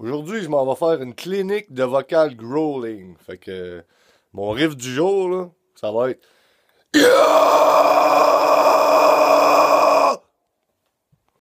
Aujourd'hui, je m'en vais faire une clinique de vocal growling. Fait que mon riff du jour, ça va être.